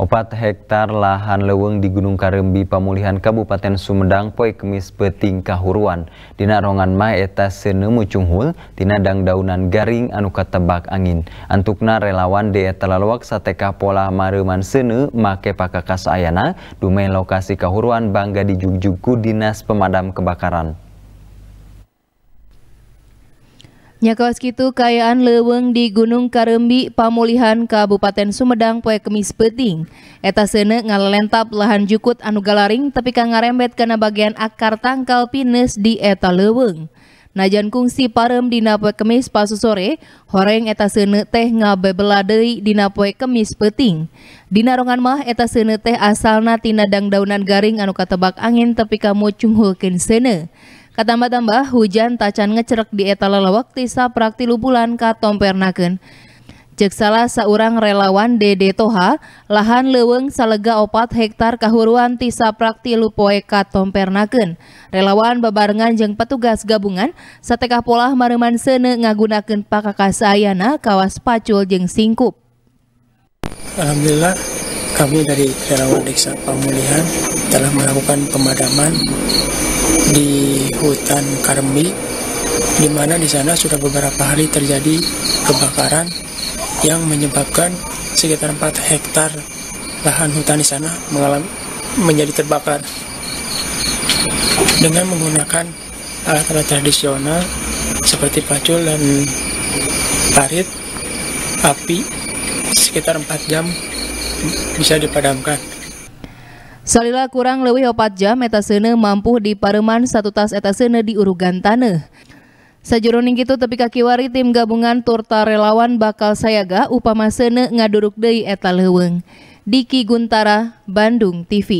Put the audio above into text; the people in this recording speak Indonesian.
Opat hektar lahan leweng di Gunung Karembi Pamulihan Kabupaten Sumedang poe kemis peting kahuruan. Dina rongan ma eta senemu cunghul daunan garing anu katebak angin. Antukna relawan de eta lalawak sateka pola mareuman sene make pakakas ayana dumai lokasi kahuruan bangga di dijugjugku dinas pemadam kebakaran. Nyakawas kitu kayaan leweng di Gunung Karembi Pamulihan Kabupaten Sumedang poe Kemis Peting. Eta sene lahan jukut anu galaring tapi kang ngarembet kana bagian akar tangkal pinus di eta leweng. Najan kungsi parem dina poe Kemis pasu sore, horeng eta sene teh ngabebeladei dina poe Kemis Peting. Dina rongan mah eta sene teh asalna tina dangdaunan garing anu katebak angin tapi kamu cunghulkeun sene. Katambah-tambah hujan tacan ngecerek di etala lelewek tisa prakti lupulan ka tompernakeun. Cek salah seorang relawan Dede Toha, lahan leweng salega opat hektar kahuruan tisa prakti lupoe ka tompernakeun. Relawan bebarengan jeung petugas gabungan satekah polah mareman seune ngagunakeun pakakasayana kawas pacul jeng singkup. Alhamdulillah kami dari relawan Desa Pemulihan telah melakukan pemadaman di hutan Karmi di mana di sana sudah beberapa hari terjadi kebakaran yang menyebabkan sekitar 4 hektar lahan hutan di sana mengalami menjadi terbakar dengan menggunakan alat-alat tradisional seperti pacul dan parit api sekitar 4 jam bisa dipadamkan Salila kurang lebih 4 jam etasene mampu di pareman satu tas etasene di urugan tanah. Sajeroning itu tepi kaki wari tim gabungan turta relawan bakal sayaga upama sene ngaduruk dei etaleweng. Diki Guntara, Bandung TV.